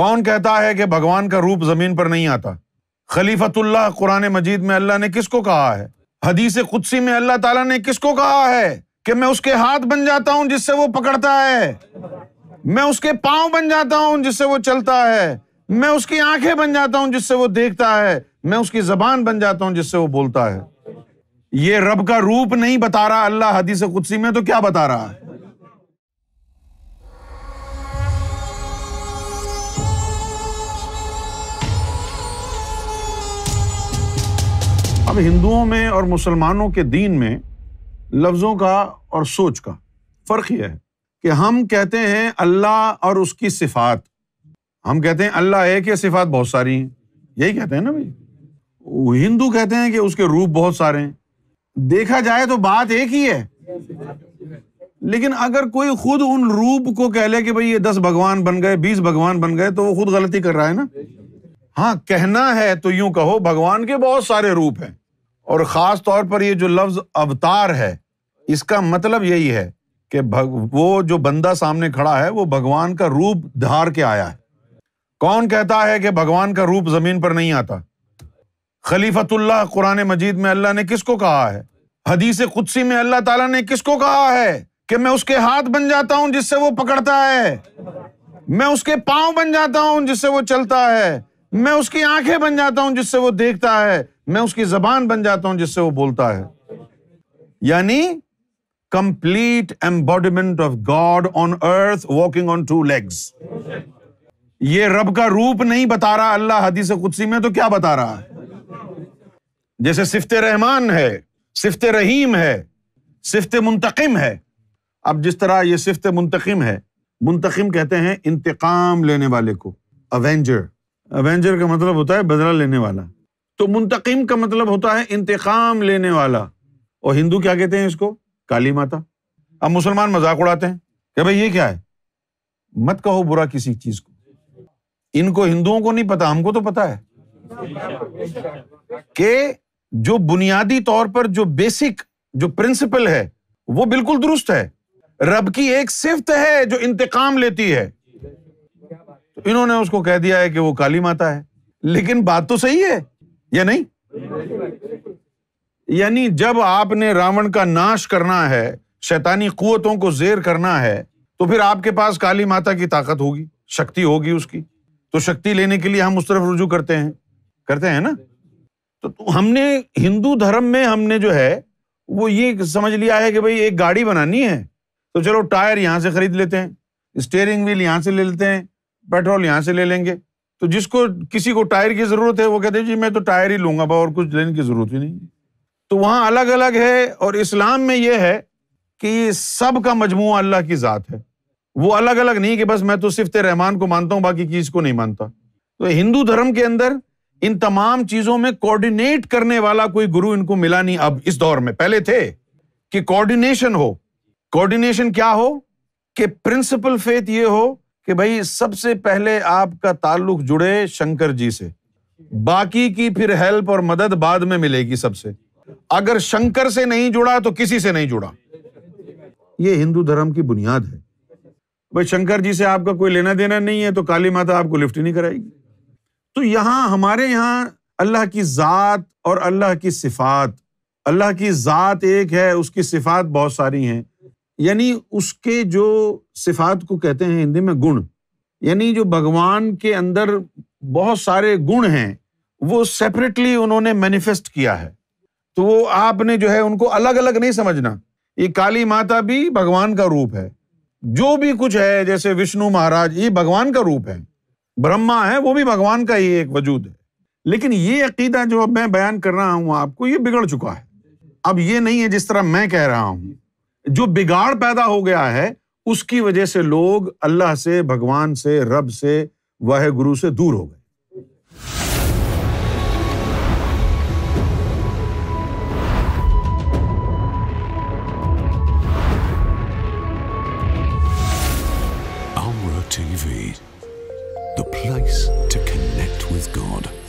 कौन कहता है कि भगवान का रूप जमीन पर नहीं आता खलीफतुल्लाह कुरान मजीद में अल्लाह ने किसको कहा है हदीस कुदसी में अल्लाह ताला ने किसको कहा है कि मैं उसके हाथ बन जाता हूं जिससे वो पकड़ता है मैं उसके पांव बन जाता हूं जिससे वो चलता है मैं उसकी आंखें बन जाता हूं जिससे वो देखता है मैं उसकी जबान बन जाता हूं जिससे वो बोलता है ये रब का रूप नहीं बता रहा अल्लाह हदीस कुदसी में तो क्या बता रहा है अब हिंदुओं में और मुसलमानों के दीन में लफ्ज़ों का और सोच का फ़र्क यह है कि हम कहते हैं अल्लाह और उसकी सिफात हम कहते हैं अल्लाह एक या सिफात बहुत सारी हैं यही कहते हैं ना भाई हिंदू कहते हैं कि उसके रूप बहुत सारे हैं देखा जाए तो बात एक ही है लेकिन अगर कोई खुद उन रूप को कह ले कि भाई ये दस भगवान बन गए बीस भगवान बन गए तो वो खुद गलती कर रहा है ना हाँ कहना है तो यूं कहो भगवान के बहुत सारे रूप हैं और ख़ास तौर पर ये जो लफ्ज़ अवतार है इसका मतलब यही है कि वो जो बंदा सामने खड़ा है वो भगवान का रूप धार के आया है कौन कहता है कि भगवान का रूप ज़मीन पर नहीं आता खलीफतुल्लाह कुरान मजीद में अल्लाह ने किसको कहा है हदीस कुदसी में अल्लाह ताला ने किसको कहा है कि मैं उसके हाथ बन जाता हूं जिससे वो पकड़ता है मैं उसके पांव बन जाता हूं जिससे वो चलता है मैं उसकी आंखें बन जाता हूं जिससे वो देखता है मैं उसकी जबान बन जाता हूं जिससे वो बोलता है यानी complete embodiment of God on earth walking on two legs ये रब का रूप नहीं बता रहा अल्लाह हदीस कुदसी में तो क्या बता रहा है जैसे सिफ्त रहमान है सिफ्त रहीम है सिफ्त मुंतकिम है अब जिस तरह ये सिफ्त मुंतकिम है मुंतकिम कहते हैं इंतकाम लेने वाले को अवेंजर अवेंजर का मतलब होता है बदला लेने वाला तो मुंतकिम का मतलब होता है इंतकाम लेने वाला और हिंदू क्या कहते हैं इसको काली माता अब मुसलमान मजाक उड़ाते हैं कि भाई ये क्या है मत कहो बुरा किसी चीज को इनको हिंदुओं को नहीं पता हमको तो पता है कि जो बुनियादी तौर पर जो बेसिक जो प्रिंसिपल है वो बिल्कुल दुरुस्त है रब की एक सिफ्त है जो इंतकाम लेती है तो इन्होंने उसको कह दिया है कि वो काली माता है लेकिन बात तो सही है या नहीं यानी जब आपने रावण का नाश करना है शैतानी कुतों को जेर करना है तो फिर आपके पास काली माता की ताकत होगी शक्ति होगी उसकी तो शक्ति लेने के लिए हम उस तरफ रुजू करते हैं करते हैं ना तो, तो हमने हिंदू धर्म में हमने जो है वो ये समझ लिया है कि भाई एक गाड़ी बनानी है तो चलो टायर यहाँ से खरीद लेते हैं स्टेयरिंग व्हील यहां से ले लेते हैं पेट्रोल यहाँ से ले लेंगे तो जिसको किसी को टायर की ज़रूरत है वो कहते हैं जी मैं तो टायर ही लूंगा और कुछ लेने की ज़रूरत ही नहीं तो वहां अलग अलग है और इस्लाम में ये है कि सब का मजमू अल्लाह की ज़ात है वो अलग अलग नहीं कि बस मैं तो सिफ्त रहमान को मानता हूं बाकी चीज़ को नहीं मानता तो हिंदू धर्म के अंदर इन तमाम चीज़ों में कॉर्डिनेट करने वाला कोई गुरु इनको मिला नहीं अब इस दौर में पहले थे कि कॉर्डिनेशन हो कॉर्डिनेशन क्या हो कि प्रिंसिपल फेथ ये हो कि भाई सबसे पहले आपका ताल्लुक जुड़े शंकर जी से बाकी की फिर हेल्प और मदद बाद में मिलेगी सबसे अगर शंकर से नहीं जुड़ा तो किसी से नहीं जुड़ा ये हिंदू धर्म की बुनियाद है भाई शंकर जी से आपका कोई लेना देना नहीं है तो काली माता आपको लिफ्ट नहीं कराएगी तो यहाँ हमारे यहां अल्लाह की ज़ात और अल्लाह की सिफात अल्लाह की ज़ात एक है उसकी सिफात बहुत सारी हैं यानी उसके जो सिफात को कहते हैं हिंदी में गुण यानी जो भगवान के अंदर बहुत सारे गुण हैं वो सेपरेटली उन्होंने मैनिफेस्ट किया है तो वो आपने जो है उनको अलग अलग नहीं समझना ये काली माता भी भगवान का रूप है जो भी कुछ है जैसे विष्णु महाराज ये भगवान का रूप है ब्रह्मा है वो भी भगवान का ही एक वजूद है लेकिन ये अकीदा जो अब मैं बयान कर रहा हूँ आपको ये बिगड़ चुका है अब ये नहीं है जिस तरह मैं कह रहा हूँ जो बिगाड़ पैदा हो गया है उसकी वजह से लोग अल्लाह से भगवान से रब से वाह गुरु से दूर हो गए TV, the place to connect with God.